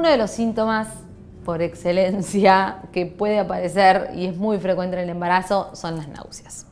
Uno de los síntomas por excelencia que puede aparecer y es muy frecuente en el embarazo son las náuseas.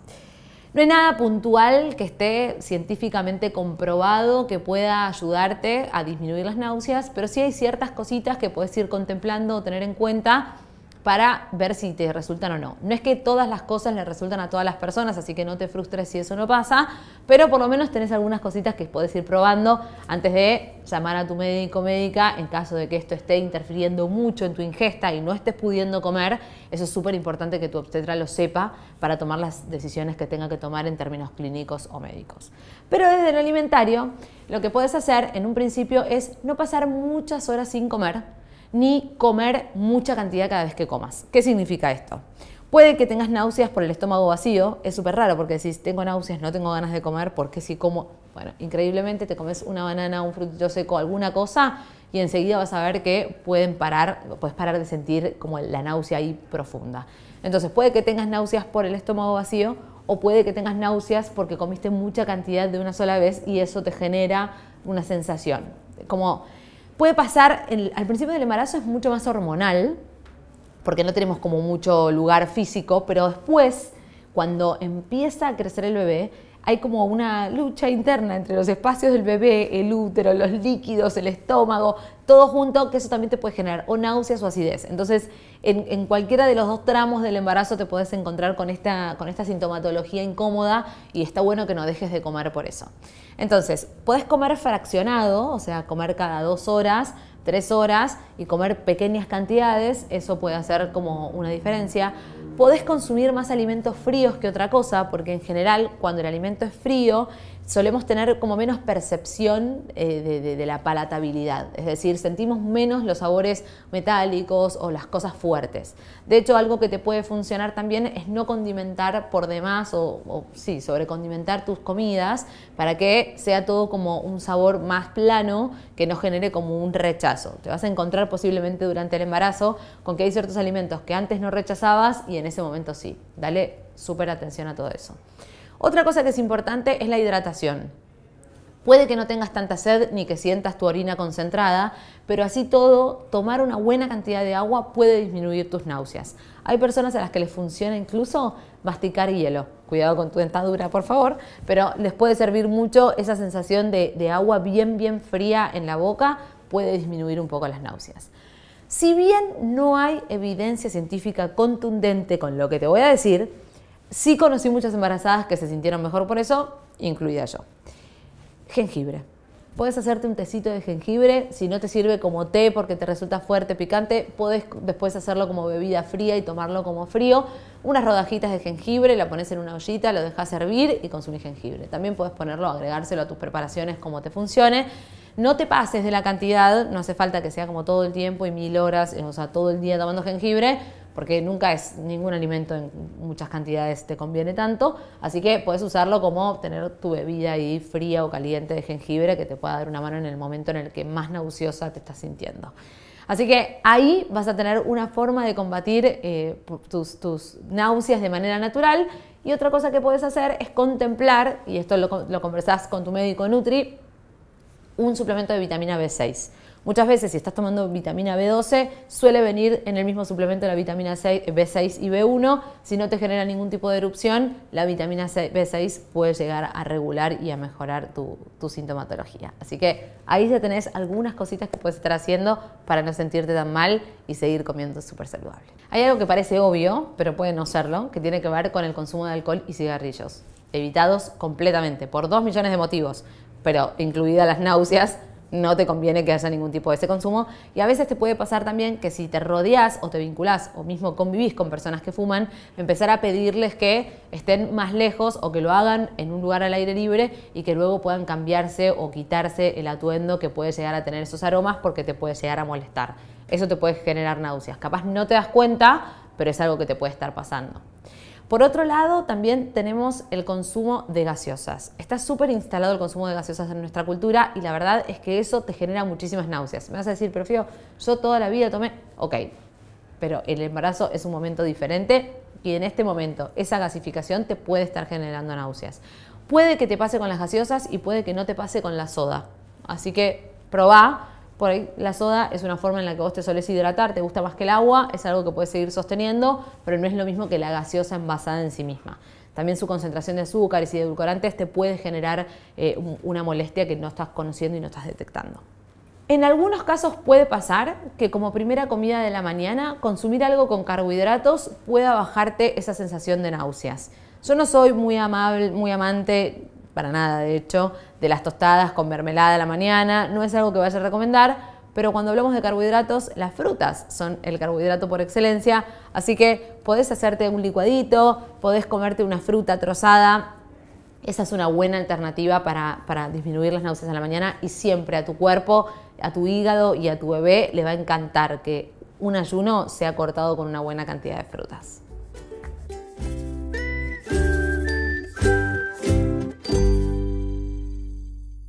No hay nada puntual que esté científicamente comprobado que pueda ayudarte a disminuir las náuseas, pero sí hay ciertas cositas que puedes ir contemplando o tener en cuenta para ver si te resultan o no. No es que todas las cosas le resultan a todas las personas, así que no te frustres si eso no pasa, pero por lo menos tenés algunas cositas que podés ir probando antes de llamar a tu médico o médica en caso de que esto esté interfiriendo mucho en tu ingesta y no estés pudiendo comer. Eso es súper importante que tu obstetra lo sepa para tomar las decisiones que tenga que tomar en términos clínicos o médicos. Pero desde el alimentario, lo que puedes hacer en un principio es no pasar muchas horas sin comer ni comer mucha cantidad cada vez que comas. ¿Qué significa esto? Puede que tengas náuseas por el estómago vacío, es súper raro porque decís, tengo náuseas, no tengo ganas de comer, porque si como, bueno, increíblemente te comes una banana, un frutito seco, alguna cosa, y enseguida vas a ver que pueden parar, puedes parar de sentir como la náusea ahí profunda. Entonces puede que tengas náuseas por el estómago vacío o puede que tengas náuseas porque comiste mucha cantidad de una sola vez y eso te genera una sensación. Como Puede pasar, al principio del embarazo es mucho más hormonal, porque no tenemos como mucho lugar físico, pero después, cuando empieza a crecer el bebé, hay como una lucha interna entre los espacios del bebé, el útero, los líquidos, el estómago, todo junto, que eso también te puede generar o náuseas o acidez. Entonces, en, cualquiera de los dos tramos del embarazo te puedes encontrar con esta, con esta sintomatología incómoda y está bueno que no dejes de comer por eso. Entonces, puedes comer fraccionado, o sea, comer cada dos horas, tres horas y comer pequeñas cantidades, eso puede hacer como una diferencia. Podés consumir más alimentos fríos que otra cosa, porque en general cuando el alimento es frío solemos tener como menos percepción eh, de, la palatabilidad, es decir, sentimos menos los sabores metálicos o las cosas fuertes. De hecho, algo que te puede funcionar también es no condimentar por demás o, o sí, sobrecondimentar tus comidas para que sea todo como un sabor más plano que no genere como un rechazo. Te vas a encontrar posiblemente durante el embarazo con que hay ciertos alimentos que antes no rechazabas y en ese momento sí. Dale súper atención a todo eso. Otra cosa que es importante es la hidratación. Puede que no tengas tanta sed ni que sientas tu orina concentrada, pero así todo, tomar una buena cantidad de agua puede disminuir tus náuseas. Hay personas a las que les funciona incluso masticar hielo. Cuidado con tu dentadura, por favor, pero les puede servir mucho esa sensación de agua bien, bien fría en la boca puede disminuir un poco las náuseas. Si bien no hay evidencia científica contundente con lo que te voy a decir, sí conocí muchas embarazadas que se sintieron mejor por eso, incluida yo. Jengibre. Puedes hacerte un tecito de jengibre, si no te sirve como té porque te resulta fuerte, picante, puedes después hacerlo como bebida fría y tomarlo como frío. Unas rodajitas de jengibre, la pones en una ollita, lo dejas hervir y consumís jengibre. También puedes ponerlo, agregárselo a tus preparaciones como te funcione. No te pases de la cantidad, no hace falta que sea como todo el tiempo y mil horas, eh, o sea, todo el día tomando jengibre, porque nunca es ningún alimento en muchas cantidades te conviene tanto, así que puedes usarlo como obtener tu bebida ahí fría o caliente de jengibre que te pueda dar una mano en el momento en el que más nauseosa te estás sintiendo. Así que ahí vas a tener una forma de combatir eh, tus, náuseas de manera natural. Y otra cosa que puedes hacer es contemplar, y esto lo, lo conversás con tu médico Nutri, un suplemento de vitamina B6. Muchas veces, si estás tomando vitamina B12, suele venir en el mismo suplemento la vitamina B6 y B1. Si no te genera ningún tipo de erupción, la vitamina B6 puede llegar a regular y a mejorar tu, sintomatología. Así que ahí ya tenés algunas cositas que puedes estar haciendo para no sentirte tan mal y seguir comiendo súper saludable. Hay algo que parece obvio, pero puede no serlo, que tiene que ver con el consumo de alcohol y cigarrillos evitados completamente, por dos millones de motivos pero incluidas las náuseas, no te conviene que haya ningún tipo de ese consumo. Y a veces te puede pasar también que si te rodeas o te vinculás o mismo convivís con personas que fuman, empezar a pedirles que estén más lejos o que lo hagan en un lugar al aire libre y que luego puedan cambiarse o quitarse el atuendo que puede llegar a tener esos aromas porque te puede llegar a molestar. Eso te puede generar náuseas. Capaz no te das cuenta, pero es algo que te puede estar pasando. Por otro lado, también tenemos el consumo de gaseosas. Está súper instalado el consumo de gaseosas en nuestra cultura y la verdad es que eso te genera muchísimas náuseas. Me vas a decir, pero yo toda la vida tomé, ok, pero el embarazo es un momento diferente y en este momento esa gasificación te puede estar generando náuseas. Puede que te pase con las gaseosas y puede que no te pase con la soda. Así que probá por ahí la soda es una forma en la que vos te solés hidratar, te gusta más que el agua, es algo que puedes seguir sosteniendo, pero no es lo mismo que la gaseosa envasada en sí misma. También su concentración de azúcares y de edulcorantes te puede generar eh, una molestia que no estás conociendo y no estás detectando. En algunos casos puede pasar que como primera comida de la mañana consumir algo con carbohidratos pueda bajarte esa sensación de náuseas. Yo no soy muy amable, muy amante para nada, de hecho, de las tostadas con mermelada a la mañana, no es algo que vaya a recomendar, pero cuando hablamos de carbohidratos, las frutas son el carbohidrato por excelencia, así que podés hacerte un licuadito, podés comerte una fruta trozada, esa es una buena alternativa para, disminuir las náuseas a la mañana y siempre a tu cuerpo, a tu hígado y a tu bebé le va a encantar que un ayuno sea cortado con una buena cantidad de frutas.